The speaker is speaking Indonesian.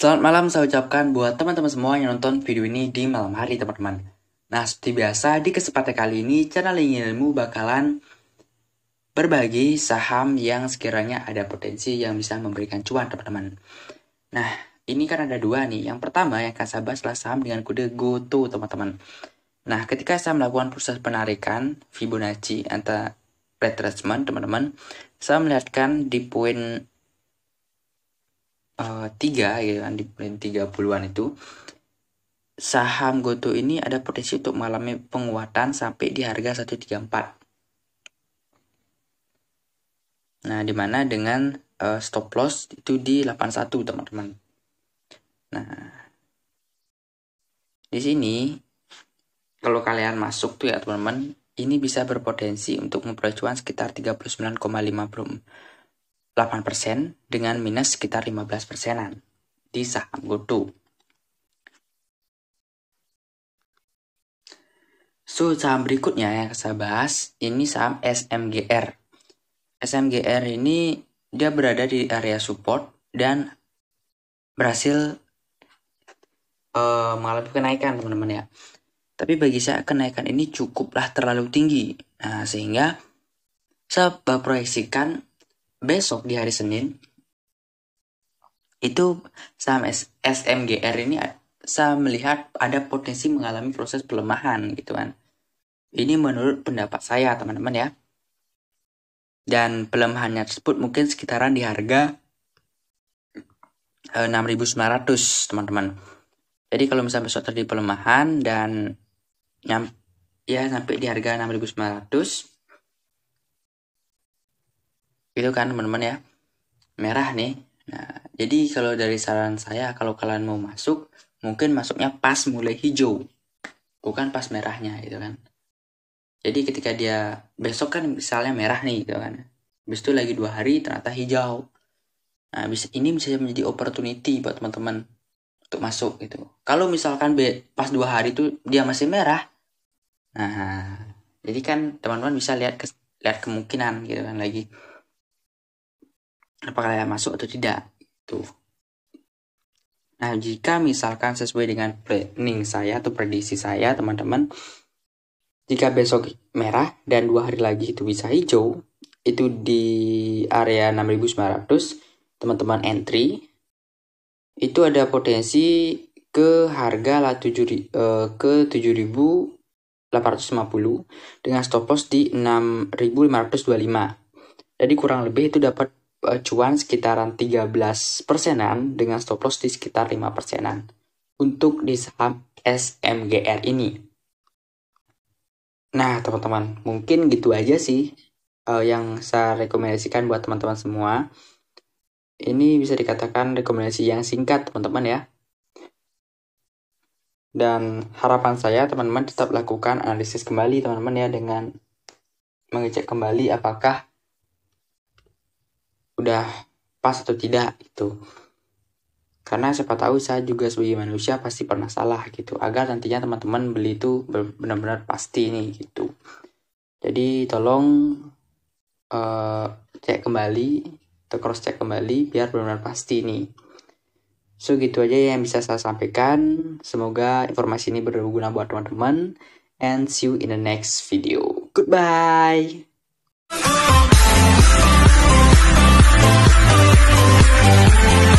Selamat malam saya ucapkan buat teman-teman semua yang nonton video ini di malam hari teman-teman. Nah seperti biasa di kesempatan kali ini channel ilmu bakalan berbagi saham yang sekiranya ada potensi yang bisa memberikan cuan teman-teman. Nah ini kan ada dua nih. Yang pertama yang akan saya bahas adalah saham dengan kode GOTO teman-teman. Nah ketika saya melakukan proses penarikan Fibonacci antara retracement teman-teman, saya melihatkan di poin Eh, tiga gitu kan di bulan tiga an itu saham Goto ini ada potensi untuk mengalami penguatan sampai di harga 134. Nah, dimana dengan uh, stop loss itu di 81 teman-teman. Nah, di sini kalau kalian masuk tuh ya teman-teman, ini bisa berpotensi untuk memperoleh cuan sekitar 8% dengan minus sekitar 15 persenan di saham GoTo. So, saham berikutnya yang saya bahas ini saham SMGR. SMGR ini dia berada di area support dan berhasil uh, mengalami kenaikan teman-teman ya. Tapi bagi saya kenaikan ini cukuplah terlalu tinggi. Nah, sehingga saya proyeksikan besok di hari Senin itu saham SMGR ini saya melihat ada potensi mengalami proses pelemahan gitu kan. Ini menurut pendapat saya teman-teman ya. Dan pelemahannya tersebut mungkin sekitaran di harga 6.900 eh, teman-teman. Jadi kalau misalnya besok terjadi pelemahan dan ya sampai di harga 6.900 gitu kan teman-teman ya merah nih nah jadi kalau dari saran saya kalau kalian mau masuk mungkin masuknya pas mulai hijau bukan pas merahnya gitu kan jadi ketika dia besok kan misalnya merah nih gitu kan. Habis itu lagi dua hari ternyata hijau. Nah, bisa ini bisa menjadi opportunity buat teman-teman untuk masuk gitu. Kalau misalkan pas dua hari itu dia masih merah, nah jadi kan teman-teman bisa lihat ke, lihat kemungkinan gitu kan lagi apakah kalian masuk atau tidak itu nah jika misalkan sesuai dengan planning saya atau prediksi saya teman-teman jika besok merah dan dua hari lagi itu bisa hijau itu di area 6900 teman-teman entry itu ada potensi ke harga lah 7 eh, ke 7850 dengan stop loss di 6525. Jadi kurang lebih itu dapat cuan sekitaran 13 persenan dengan stop loss di sekitar 5 persenan untuk di saham SMGR ini. Nah teman-teman mungkin gitu aja sih uh, yang saya rekomendasikan buat teman-teman semua. Ini bisa dikatakan rekomendasi yang singkat teman-teman ya. Dan harapan saya teman-teman tetap lakukan analisis kembali teman-teman ya dengan mengecek kembali apakah udah pas atau tidak itu karena siapa tahu saya juga sebagai manusia pasti pernah salah gitu agar nantinya teman-teman beli itu benar-benar pasti nih gitu jadi tolong uh, cek kembali atau cross check kembali biar benar-benar pasti nih so gitu aja ya yang bisa saya sampaikan semoga informasi ini berguna buat teman-teman and see you in the next video goodbye Bye.